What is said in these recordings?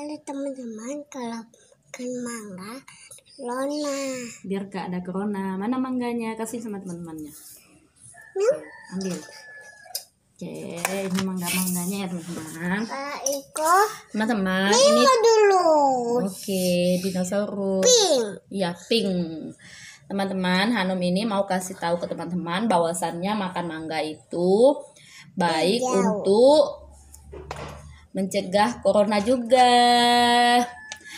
Halo teman-teman, kalau makan mangga, lona. Biar gak ada corona. Mana mangganya? Kasih sama teman-temannya. Hmm? Ambil. Oke, ini mangga-mangganya ya teman-teman. Uh, Iko. Teman-teman, ini dulu. Oke, dinosaurus. Pink. Iya, pink. Teman-teman, Hanum ini mau kasih tahu ke teman-teman bahwasannya makan mangga itu baik Jauh. untuk mencegah corona juga.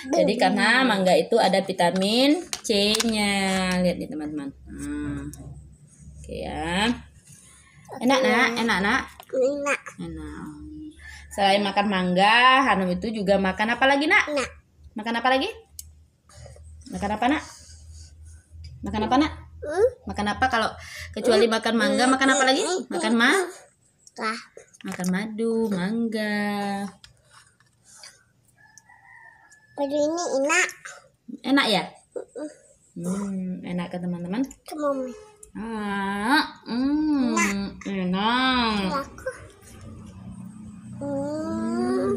Jadi karena mangga itu ada vitamin C-nya. Lihat nih teman-teman. Hmm. Oke ya. Enak nak, enak nak. Enak. Enak. Selain makan mangga, Hanum itu juga makan apa lagi nak? Nak. Makan apa lagi? Makan apa nak? Makan apa nak? Hmm? Makan apa kalau kecuali makan mangga, makan apa lagi? Hmm. Makan ma? makan madu mangga madu ini enak enak ya hmm, enak ke teman-teman ke ah hmm, enak enak iya, hmm.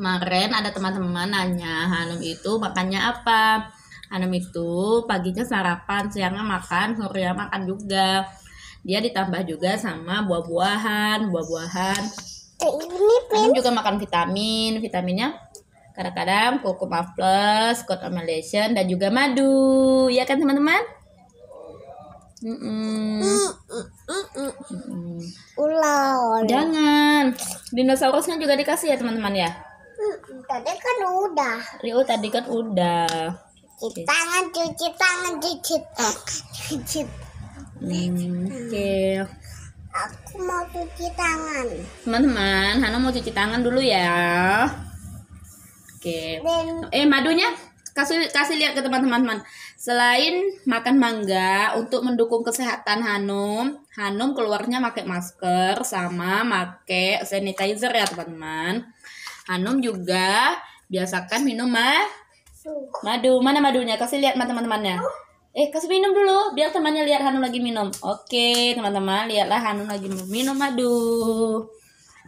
kemarin ada teman-teman nanya Hanum itu makannya apa Hanum itu paginya sarapan siangnya makan sorenya makan juga dia ditambah juga sama buah-buahan buah-buahan ini juga makan vitamin vitaminnya kadang-kadang kurkuma plus coat emulsion dan juga madu ya kan teman-teman mm, mm, mm, Ular. Jangan. Dinosaurusnya juga dikasih ya teman-teman ya. Tadi kan udah. Rio iya, tadi kan udah. Cuci tangan, cuci tangan, cuci tangan, cuci tangan. Oke. Aku mau cuci tangan. Teman-teman, Hana mau cuci tangan dulu ya. Oke. Okay. Eh, madunya kasih kasih lihat ke teman-teman. Selain makan mangga untuk mendukung kesehatan Hanum, Hanum keluarnya pakai masker sama pakai sanitizer ya, teman-teman. Hanum juga biasakan minum ma madu. Mana madunya? Kasih lihat teman-temannya eh kasih minum dulu biar temannya lihat Hanum lagi minum oke teman-teman lihatlah Hanum lagi minum madu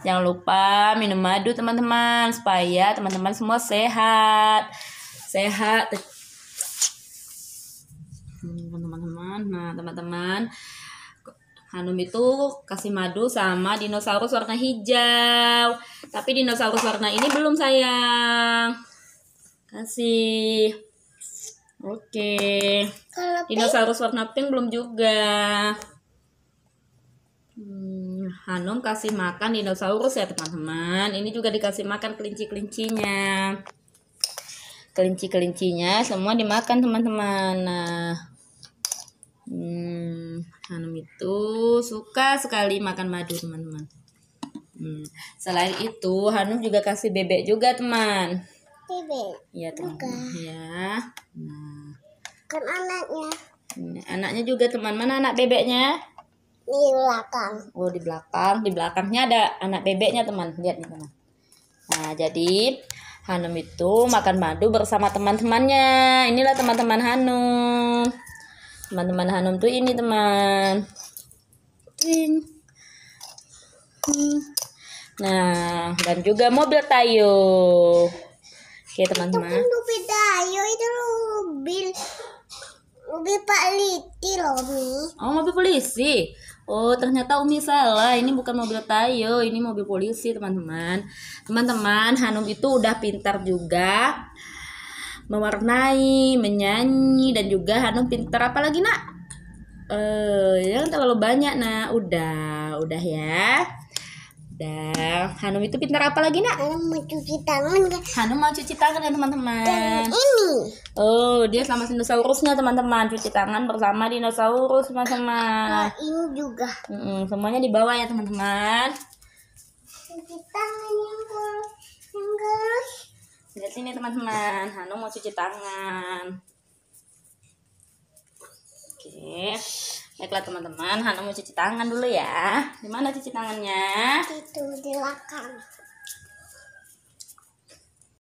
jangan lupa minum madu teman-teman supaya teman-teman semua sehat sehat hmm, teman-teman nah teman-teman Hanum itu kasih madu sama dinosaurus warna hijau tapi dinosaurus warna ini belum sayang kasih Oke. Okay. Dinosaurus warna pink belum juga. Hmm, Hanum kasih makan dinosaurus ya teman-teman. Ini juga dikasih makan kelinci-kelincinya. Kelinci-kelincinya semua dimakan teman-teman. Nah, hmm, Hanum itu suka sekali makan madu teman-teman. Hmm, selain itu Hanum juga kasih bebek juga teman. TV. Iya, teman-teman ya. Nah. Kan anaknya. Iya, anaknya juga teman. Mana anak bebeknya? Di belakang. Oh, di belakang. Di belakangnya ada anak bebeknya, teman. Lihat nih, teman. Nah, jadi Hanum itu makan madu bersama teman-temannya. Inilah teman-teman Hanum. Teman-teman Hanum tuh ini, teman. Ding. Hmm. Nah, dan juga mobil tayo. Oke teman-teman. Itu beda, Ayo itu mobil mobil polisi loh Oh mobil polisi. Oh ternyata Umi salah, ini bukan mobil Tayo, ini mobil polisi teman-teman. Teman-teman, Hanum itu udah pintar juga mewarnai, menyanyi dan juga Hanum pintar apa lagi nak? Eh, yang kan terlalu banyak nak. Udah, udah ya. Dah, Hanum itu pintar apa lagi nak? Hanum mau cuci tangan kan? Hanum mau cuci tangan ya teman-teman. Dan ini. Oh dia sama dinosaurusnya teman-teman cuci tangan bersama dinosaurus teman-teman. Nah, ini juga. Mm -mm, semuanya di bawah ya teman-teman. Cuci tangan yang kurus, yang Lihat sini teman-teman, Hanum mau cuci tangan. Oke. Okay. Baiklah teman-teman, Hana mau cuci tangan dulu ya. Di mana cuci tangannya? Itu di belakang.